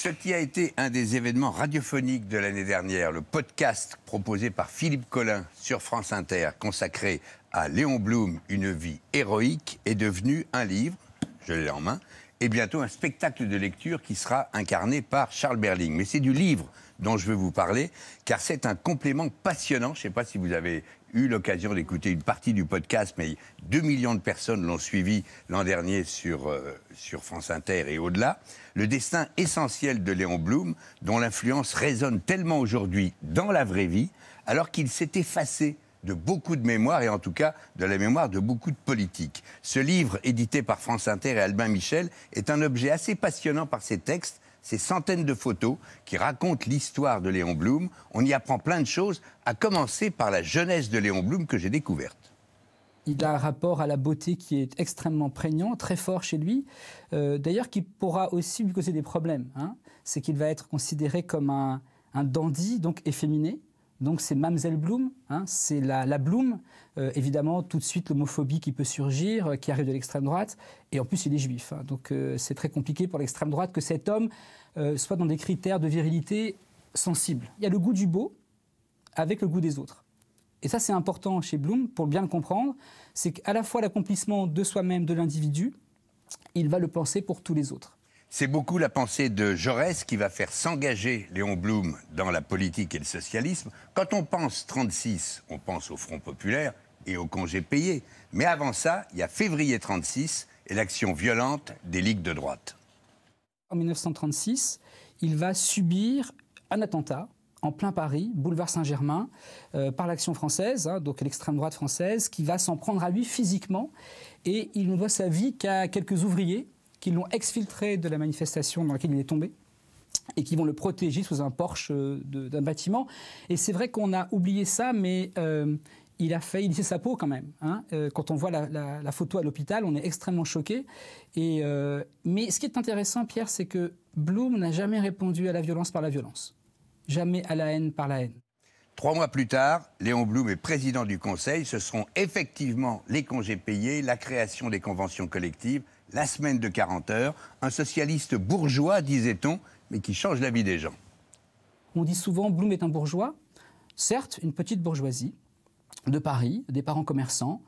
Ce qui a été un des événements radiophoniques de l'année dernière, le podcast proposé par Philippe Collin sur France Inter, consacré à Léon Blum, Une vie héroïque, est devenu un livre, je l'ai en main, et bientôt un spectacle de lecture qui sera incarné par Charles Berling. Mais c'est du livre dont je veux vous parler, car c'est un complément passionnant. Je ne sais pas si vous avez eu l'occasion d'écouter une partie du podcast, mais 2 millions de personnes l'ont suivi l'an dernier sur, euh, sur France Inter et au-delà. Le destin essentiel de Léon Blum, dont l'influence résonne tellement aujourd'hui dans la vraie vie, alors qu'il s'est effacé de beaucoup de mémoire, et en tout cas de la mémoire de beaucoup de politiques. Ce livre, édité par France Inter et Albin Michel, est un objet assez passionnant par ses textes, ses centaines de photos qui racontent l'histoire de Léon Blum. On y apprend plein de choses, à commencer par la jeunesse de Léon Blum que j'ai découverte. Il a un rapport à la beauté qui est extrêmement prégnant, très fort chez lui, euh, d'ailleurs qui pourra aussi lui causer des problèmes. Hein. C'est qu'il va être considéré comme un dandy, donc efféminé, donc c'est Mamselle Blum, hein. c'est la, Blum, euh, évidemment tout de suite l'homophobie qui peut surgir, euh, qui arrive de l'extrême droite, et en plus il est juif. Hein. donc euh, c'est très compliqué pour l'extrême droite que cet homme soit dans des critères de virilité sensibles. Il y a le goût du beau avec le goût des autres. Et ça c'est important chez Blum pour bien le comprendre, c'est qu'à la fois l'accomplissement de soi-même, de l'individu, il va le penser pour tous les autres. C'est beaucoup la pensée de Jaurès qui va faire s'engager Léon Blum dans la politique et le socialisme. Quand on pense 36, on pense au Front populaire et au congé payé. Mais avant ça, il y a février 36 et l'action violente des ligues de droite. En 1936, il va subir un attentat en plein Paris, boulevard Saint-Germain, euh, par l'action française, hein, donc l'extrême droite française, qui va s'en prendre à lui physiquement. Et il ne voit sa vie qu'à quelques ouvriers qui l'ont exfiltré de la manifestation dans laquelle il est tombé et qui vont le protéger sous un porche euh, d'un bâtiment. Et c'est vrai qu'on a oublié ça, mais euh, il a failli lisser sa peau quand même. Hein. Euh, quand on voit la, photo à l'hôpital, on est extrêmement choqué. mais ce qui est intéressant, Pierre, c'est que Bloom n'a jamais répondu à la violence par la violence, jamais à la haine par la haine. Trois mois plus tard, Léon Blum est président du Conseil. Ce seront effectivement les congés payés, la création des conventions collectives, la semaine de 40 heures, un socialiste bourgeois, disait-on, mais qui change la vie des gens. On dit souvent Blum est un bourgeois, certes une petite bourgeoisie de Paris, des parents commerçants,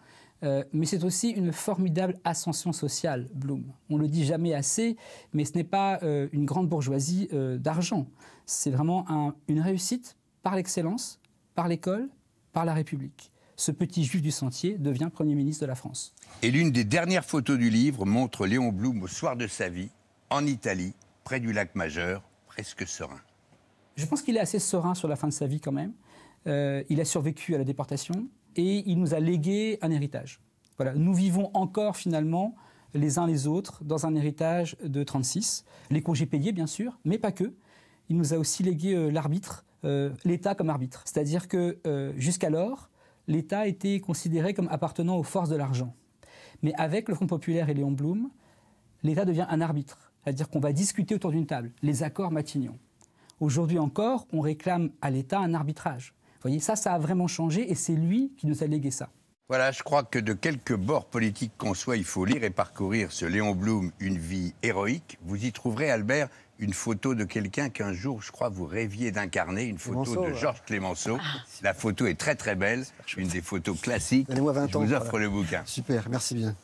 euh, mais c'est aussi une formidable ascension sociale, Bloom. On ne le dit jamais assez, mais ce n'est pas euh, une grande bourgeoisie euh, d'argent. C'est vraiment une réussite par l'excellence, par l'école, par la République ce petit juge du sentier devient Premier ministre de la France. Et l'une des dernières photos du livre montre Léon Blum au soir de sa vie, en Italie, près du lac Majeur, presque serein. Je pense qu'il est assez serein sur la fin de sa vie quand même. Euh, il a survécu à la déportation et il nous a légué un héritage. Voilà, nous vivons encore finalement les uns les autres dans un héritage de 36. Les congés payés, bien sûr, mais pas que. Il nous a aussi légué euh, l'arbitre, euh, l'État comme arbitre. C'est-à-dire que jusqu'alors, l'État était considéré comme appartenant aux forces de l'argent. Mais avec le Front populaire et Léon Blum, l'État devient un arbitre, c'est-à-dire qu'on va discuter autour d'une table les accords Matignon. Aujourd'hui encore, on réclame à l'État un arbitrage. Vous voyez, ça, ça a vraiment changé et c'est lui qui nous a légué ça. Voilà, je crois que de quelque bord politique qu'on soit, il faut lire et parcourir ce Léon Blum, Une vie héroïque. Vous y trouverez, Albert, une photo de quelqu'un qu'un jour, je crois, vous rêviez d'incarner, une photo de Georges Clémenceau. Ah, La photo est très très belle, une des photos classiques. vous offre le bouquin. Super, merci bien.